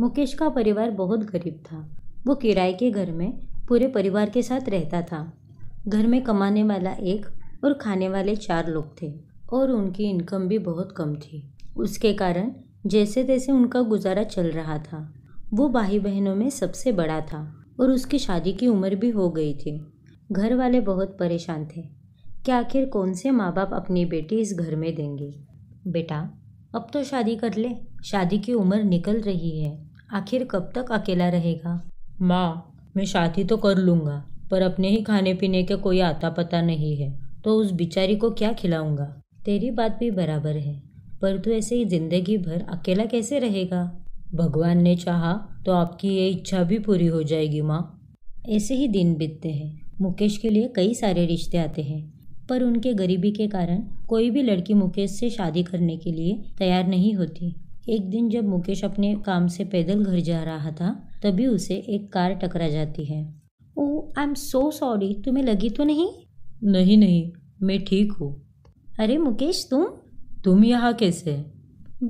मुकेश का परिवार बहुत गरीब था वो किराए के घर में पूरे परिवार के साथ रहता था घर में कमाने वाला एक और खाने वाले चार लोग थे और उनकी इनकम भी बहुत कम थी उसके कारण जैसे तैसे उनका गुजारा चल रहा था वो भाई बहनों में सबसे बड़ा था और उसकी शादी की उम्र भी हो गई थी घर वाले बहुत परेशान थे क्या आखिर कौन से माँ बाप अपनी बेटी इस घर में देंगे बेटा अब तो शादी कर ले शादी की उम्र निकल रही है आखिर कब तक अकेला रहेगा माँ मैं शादी तो कर लूँगा पर अपने ही खाने पीने के कोई आता पता नहीं है तो उस बिचारी को क्या खिलाऊंगा तेरी बात भी बराबर है पर तू ऐसे ही ज़िंदगी भर अकेला कैसे रहेगा भगवान ने चाहा तो आपकी ये इच्छा भी पूरी हो जाएगी माँ ऐसे ही दिन बीतते हैं मुकेश के लिए कई सारे रिश्ते आते हैं पर उनके गरीबी के कारण कोई भी लड़की मुकेश से शादी करने के लिए तैयार नहीं होती एक दिन जब मुकेश अपने काम से पैदल घर जा रहा था तभी उसे एक कार टकरा जाती है ओ आई एम सो सॉरी तुम्हें लगी तो नहीं नहीं नहीं मैं ठीक हूँ अरे मुकेश तुम तुम यहाँ कैसे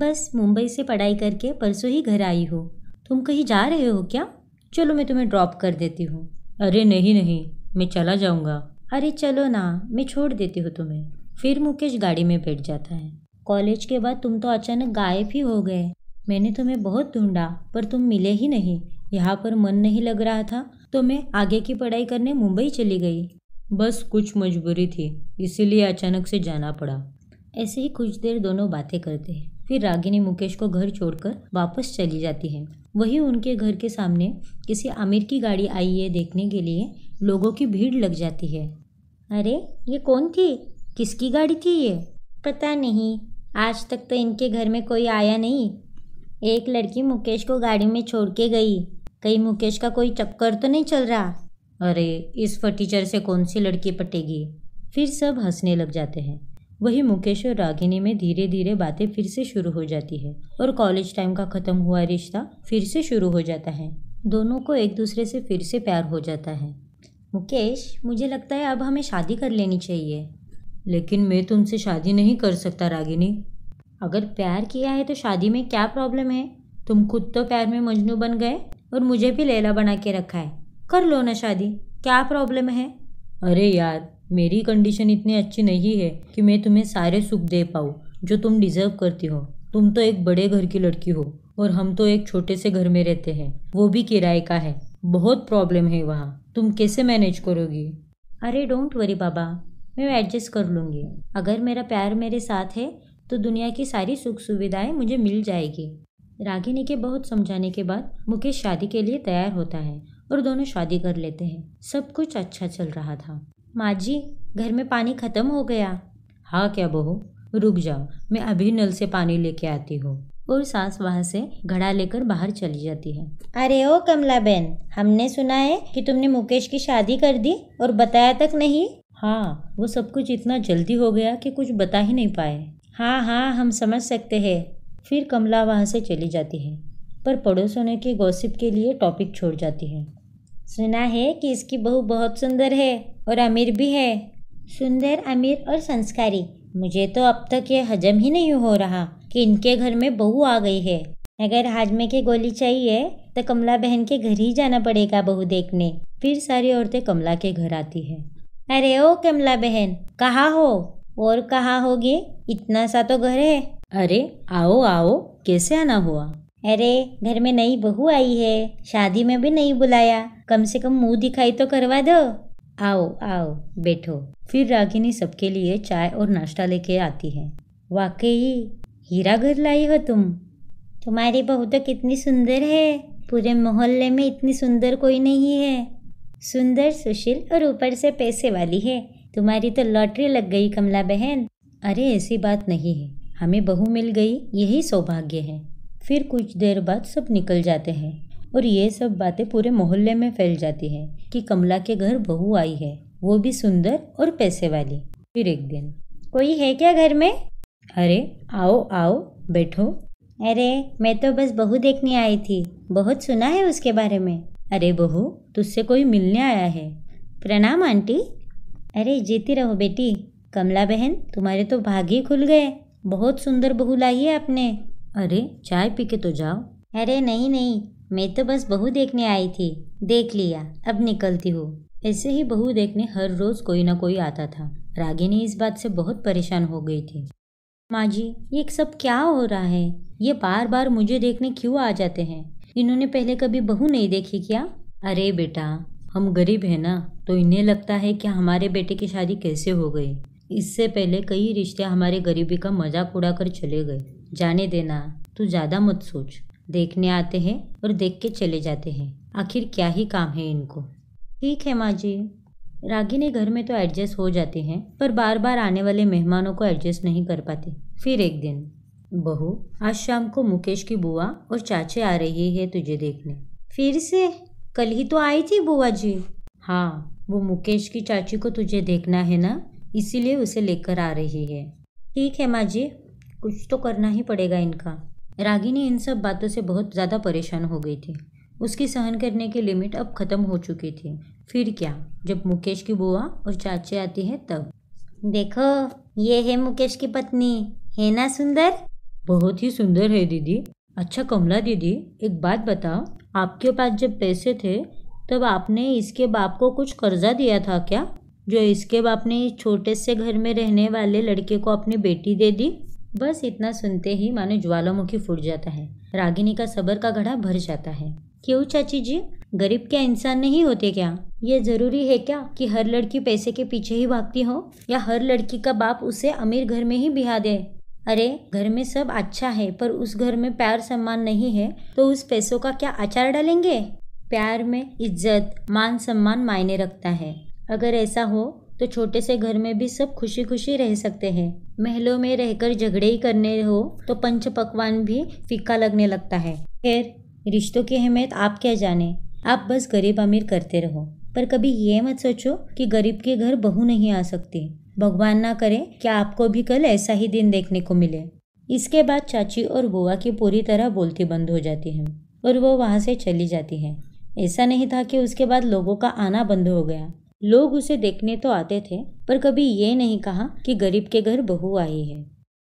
बस मुंबई से पढ़ाई करके परसों ही घर आई हो तुम कहीं जा रहे हो क्या चलो मैं तुम्हें ड्रॉप कर देती हूँ अरे नहीं नहीं मैं चला जाऊँगा अरे चलो ना मैं छोड़ देती हूँ तुम्हें फिर मुकेश गाड़ी में बैठ जाता है कॉलेज के बाद तुम तो अचानक गायब ही हो गए मैंने तुम्हें बहुत ढूंढा पर तुम मिले ही नहीं यहाँ पर मन नहीं लग रहा था तो मैं आगे की पढ़ाई करने मुंबई चली गई बस कुछ मजबूरी थी इसीलिए अचानक से जाना पड़ा ऐसे ही कुछ देर दोनों बातें करते हैं फिर रागिनी मुकेश को घर छोड़कर वापस चली जाती है वहीं उनके घर के सामने किसी आमिर की गाड़ी आई है देखने के लिए लोगों की भीड़ लग जाती है अरे ये कौन थी किसकी गाड़ी थी ये पता नहीं आज तक तो इनके घर में कोई आया नहीं एक लड़की मुकेश को गाड़ी में छोड़ के गई कहीं मुकेश का कोई चक्कर तो नहीं चल रहा अरे इस फटीचर से कौन सी लड़की पटेगी फिर सब हंसने लग जाते हैं वही मुकेश और रागिनी में धीरे धीरे बातें फिर से शुरू हो जाती है और कॉलेज टाइम का ख़त्म हुआ रिश्ता फिर से शुरू हो जाता है दोनों को एक दूसरे से फिर से प्यार हो जाता है मुकेश मुझे लगता है अब हमें शादी कर लेनी चाहिए लेकिन मैं तुमसे शादी नहीं कर सकता रागिनी अगर प्यार किया है तो शादी में क्या प्रॉब्लम है तुम खुद तो प्यार में मजनू बन गए और मुझे भी लेला बना के रखा है कर लो ना शादी क्या प्रॉब्लम है अरे यार मेरी कंडीशन इतनी अच्छी नहीं है कि मैं तुम्हें सारे सुख दे पाऊँ जो तुम डिज़र्व करती हो तुम तो एक बड़े घर की लड़की हो और हम तो एक छोटे से घर में रहते हैं वो भी किराए का है बहुत प्रॉब्लम है वहाँ तुम कैसे मैनेज करोगी अरे डोंट वरी बाबा मैं एडजस्ट कर लूँगी अगर मेरा प्यार मेरे साथ है तो दुनिया की सारी सुख सुविधाएं मुझे मिल जाएगी रागिनी के बहुत समझाने के बाद मुकेश शादी के लिए तैयार होता है और दोनों शादी कर लेते हैं सब कुछ अच्छा चल रहा था माँ जी घर में पानी ख़त्म हो गया हाँ क्या बहू रुक जाओ मैं अभी नल से पानी लेके आती हूँ और सास वहाँ से घड़ा लेकर बाहर चली जाती है अरे ओ कमला बहन हमने सुना है कि तुमने मुकेश की शादी कर दी और बताया तक नहीं हाँ वो सब कुछ इतना जल्दी हो गया कि कुछ बता ही नहीं पाए हाँ हाँ हम समझ सकते हैं फिर कमला वहाँ से चली जाती है पर पड़ोसों ने के गॉसिप के लिए टॉपिक छोड़ जाती है सुना है कि इसकी बहू बहुत सुंदर है और अमीर भी है सुंदर अमीर और संस्कारी मुझे तो अब तक ये हजम ही नहीं हो रहा कि इनके घर में बहू आ गई है अगर हाजमे की गोली चाहिए तो कमला बहन के घर ही जाना पड़ेगा बहू देखने फिर सारी औरतें कमला के घर आती है अरे ओ कमला बहन कहा हो और कहा होगी इतना सा तो घर है अरे आओ आओ कैसे आना हुआ अरे घर में नई बहू आई है शादी में भी नहीं बुलाया कम से कम मुंह दिखाई तो करवा दो आओ आओ बैठो फिर रागिनी सबके लिए चाय और नाश्ता लेके आती है वाकई हीरा घर लाई हो तुम तुम्हारी बहू तो कितनी सुंदर है पूरे मोहल्ले में इतनी सुंदर कोई नहीं है सुंदर सुशील और ऊपर से पैसे वाली है तुम्हारी तो लॉटरी लग गई कमला बहन अरे ऐसी बात नहीं है हमें बहू मिल गई यही सौभाग्य है फिर कुछ देर बाद सब निकल जाते हैं और ये सब बातें पूरे मोहल्ले में फैल जाती है कि कमला के घर बहू आई है वो भी सुंदर और पैसे वाली फिर एक दिन कोई है क्या घर में अरे आओ आओ बैठो अरे मैं तो बस बहू देखने आई थी बहुत सुना है उसके बारे में अरे बहू तुझसे कोई मिलने आया है प्रणाम आंटी अरे जीती रहो बेटी कमला बहन तुम्हारे तो भाग ही खुल गए बहुत सुंदर बहू लाई है आपने अरे चाय पी के तो जाओ अरे नहीं नहीं मैं तो बस बहू देखने आई थी देख लिया अब निकलती हूँ ऐसे ही बहू देखने हर रोज कोई ना कोई आता था रागिनी इस बात से बहुत परेशान हो गई थी माँ जी ये सब क्या हो रहा है ये बार बार मुझे देखने क्यों आ जाते हैं इन्होंने पहले कभी बहू नहीं देखी क्या अरे बेटा हम गरीब हैं ना तो इन्हें लगता है कि हमारे बेटे की शादी कैसे हो गई इससे पहले कई रिश्ते हमारे गरीबी का मजाक उड़ाकर चले गए जाने देना तू ज़्यादा मत सोच देखने आते हैं और देख के चले जाते हैं आखिर क्या ही काम है इनको ठीक है माँ जी रागी ने घर में तो एडजस्ट हो जाते हैं पर बार बार आने वाले मेहमानों को एडजस्ट नहीं कर पाती फिर एक दिन बहू आज शाम को मुकेश की बुआ और चाचे आ रही है तुझे देखने फिर से कल ही तो आई थी बुआ जी हाँ वो मुकेश की चाची को तुझे देखना है ना इसीलिए उसे लेकर आ रही है ठीक है माँ जी कुछ तो करना ही पड़ेगा इनका रागिनी इन सब बातों से बहुत ज़्यादा परेशान हो गई थी उसकी सहन करने की लिमिट अब ख़त्म हो चुकी थी फिर क्या जब मुकेश की बुआ और चाचे आती है तब देखो ये है मुकेश की पत्नी है ना सुंदर बहुत ही सुंदर है दीदी अच्छा कमला दीदी एक बात बताओ आपके पास जब पैसे थे तब आपने इसके बाप को कुछ कर्जा दिया था क्या जो इसके बाप ने छोटे से घर में रहने वाले लड़के को अपनी बेटी दे दी बस इतना सुनते ही मानो ज्वालामुखी फूट जाता है रागिनी का सबर का घड़ा भर जाता है क्यों चाची जी गरीब क्या इंसान नहीं होते क्या ये जरूरी है क्या कि हर लड़की पैसे के पीछे ही भागती हो या हर लड़की का बाप उसे अमीर घर में ही बिहा दे अरे घर में सब अच्छा है पर उस घर में प्यार सम्मान नहीं है तो उस पैसों का क्या आचार डालेंगे प्यार में इज्जत मान सम्मान मायने रखता है अगर ऐसा हो तो छोटे से घर में भी सब खुशी खुशी रह सकते हैं महलों में रहकर झगड़े ही करने हो तो पंच पकवान भी फीका लगने लगता है खैर रिश्तों की अहमियत आप क्या जाने आप बस गरीब अमीर करते रहो पर कभी ये मत सोचो कि गरीब के घर बहू नहीं आ सकती भगवान ना करे कि आपको भी कल ऐसा ही दिन देखने को मिले इसके बाद चाची और बुआ की पूरी तरह बोलती बंद हो जाती है और वो वहाँ से चली जाती है ऐसा नहीं था कि उसके बाद लोगों का आना बंद हो गया लोग उसे देखने तो आते थे पर कभी ये नहीं कहा कि गरीब के घर बहू आई है